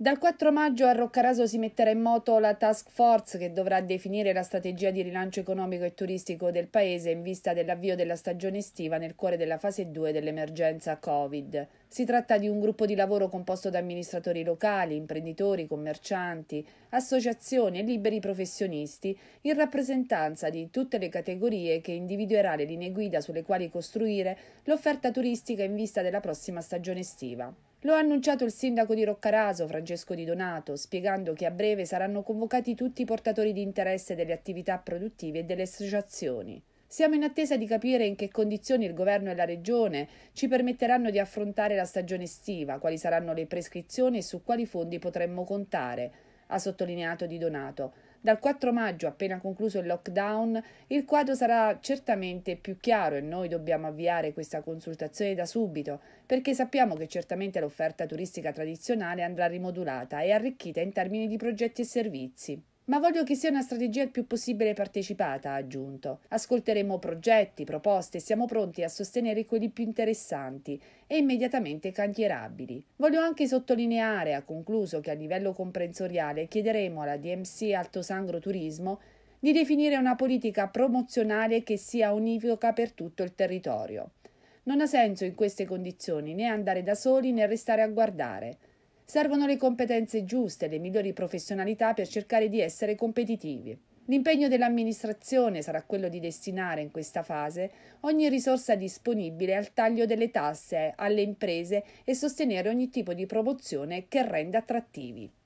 Dal 4 maggio a Roccaraso si metterà in moto la task force che dovrà definire la strategia di rilancio economico e turistico del paese in vista dell'avvio della stagione estiva nel cuore della fase 2 dell'emergenza Covid. Si tratta di un gruppo di lavoro composto da amministratori locali, imprenditori, commercianti, associazioni e liberi professionisti in rappresentanza di tutte le categorie che individuerà le linee guida sulle quali costruire l'offerta turistica in vista della prossima stagione estiva. Lo ha annunciato il sindaco di Roccaraso, Francesco Di Donato, spiegando che a breve saranno convocati tutti i portatori di interesse delle attività produttive e delle associazioni. Siamo in attesa di capire in che condizioni il governo e la regione ci permetteranno di affrontare la stagione estiva, quali saranno le prescrizioni e su quali fondi potremmo contare, ha sottolineato Di Donato dal 4 maggio, appena concluso il lockdown, il quadro sarà certamente più chiaro e noi dobbiamo avviare questa consultazione da subito, perché sappiamo che certamente l'offerta turistica tradizionale andrà rimodulata e arricchita in termini di progetti e servizi. Ma voglio che sia una strategia il più possibile partecipata, ha aggiunto. Ascolteremo progetti, proposte e siamo pronti a sostenere quelli più interessanti e immediatamente cantierabili. Voglio anche sottolineare, ha concluso, che a livello comprensoriale chiederemo alla DMC Alto Sangro Turismo di definire una politica promozionale che sia univoca per tutto il territorio. Non ha senso in queste condizioni né andare da soli né restare a guardare. Servono le competenze giuste, e le migliori professionalità per cercare di essere competitivi. L'impegno dell'amministrazione sarà quello di destinare in questa fase ogni risorsa disponibile al taglio delle tasse alle imprese e sostenere ogni tipo di promozione che renda attrattivi.